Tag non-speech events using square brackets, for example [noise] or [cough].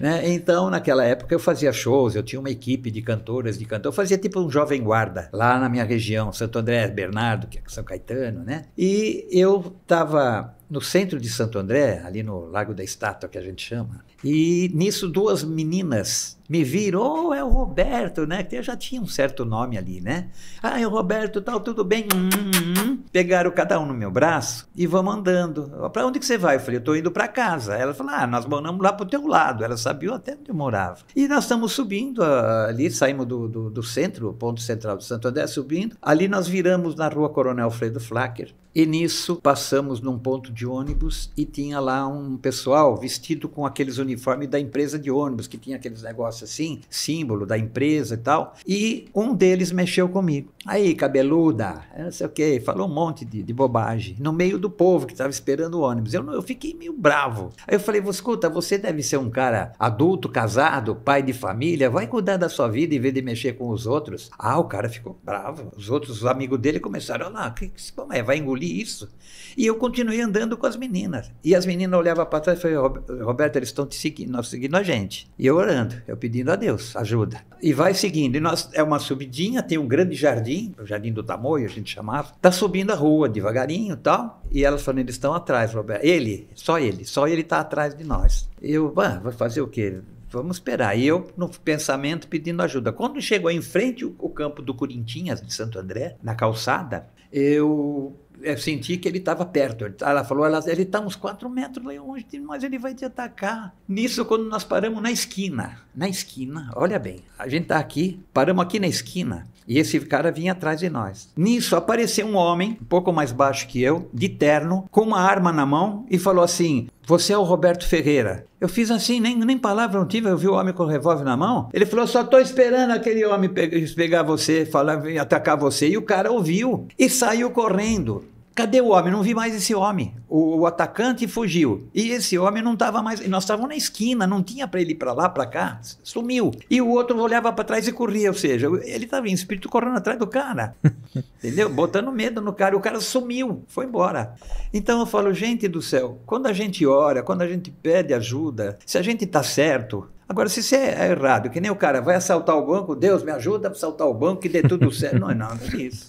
Né? Então, naquela época, eu fazia shows, eu tinha uma equipe de cantoras, de cantor, eu fazia tipo um jovem guarda lá na minha região, Santo André, Bernardo, que é São Caetano, né? E eu estava no centro de Santo André, ali no Lago da Estátua, que a gente chama, e nisso duas meninas me virou, oh, é o Roberto, né? Que já tinha um certo nome ali, né? Ah, é o Roberto, tal, tudo bem? Hum, hum, hum. Pegaram cada um no meu braço e vamos andando. Para onde que você vai? Eu falei, eu tô indo para casa. Ela falou, ah, nós moramos lá pro teu lado. Ela sabia até onde eu morava. E nós estamos subindo ah, ali, saímos do, do, do centro, ponto central de Santo André, subindo. Ali nós viramos na rua Coronel Alfredo Flacker. E nisso passamos num ponto de ônibus e tinha lá um pessoal vestido com aqueles uniformes da empresa de ônibus, que tinha aqueles negócios negócio assim, símbolo da empresa e tal. E um deles mexeu comigo. Aí, cabeluda, é, não sei o quê, falou um monte de, de bobagem, no meio do povo que estava esperando o ônibus. Eu, eu fiquei meio bravo. Aí eu falei, escuta, você deve ser um cara adulto, casado, pai de família, vai cuidar da sua vida em vez de mexer com os outros. Ah, o cara ficou bravo. Os outros os amigos dele começaram, lá, ah, como é, vai engolir isso? E eu continuei andando com as meninas. E as meninas olhavam para trás e falavam, Roberto, eles estão te seguindo, seguindo a gente. E eu orando. Eu pedi pedindo a Deus ajuda. E vai seguindo. E nós, é uma subidinha, tem um grande jardim, o Jardim do Tamoio, a gente chamava. Tá subindo a rua devagarinho e tal. E elas falando, eles estão atrás, Roberto. Ele, só ele, só ele está atrás de nós. Eu, ah, vou fazer o quê? vamos esperar. E eu, no pensamento, pedindo ajuda. Quando chegou em frente o, o campo do Corintinhas, de Santo André, na calçada, eu é, senti que ele estava perto. Ela falou, ela, ele está uns quatro metros longe mas ele vai te atacar. Nisso, quando nós paramos na esquina, na esquina, olha bem, a gente está aqui, paramos aqui na esquina, e esse cara vinha atrás de nós. Nisso, apareceu um homem, um pouco mais baixo que eu, de terno, com uma arma na mão, e falou assim, você é o Roberto Ferreira. Eu fiz assim, nem, nem palavra não tive, eu vi o homem com o revólver na mão. Ele falou, só estou esperando aquele homem pegar você, falar, atacar você. E o cara ouviu e saiu correndo. Cadê o homem? Não vi mais esse homem. O, o atacante fugiu. E esse homem não estava mais. Nós estávamos na esquina, não tinha para ele ir para lá, para cá. Sumiu. E o outro olhava para trás e corria. Ou seja, ele estava em espírito correndo atrás do cara. [laughs] entendeu? Botando medo no cara. O cara sumiu, foi embora. Então eu falo, gente do céu, quando a gente ora, quando a gente pede ajuda, se a gente está certo, Agora, se você é errado, que nem o cara vai assaltar o banco, Deus me ajuda a assaltar o banco e dê tudo certo. não, não, não é isso.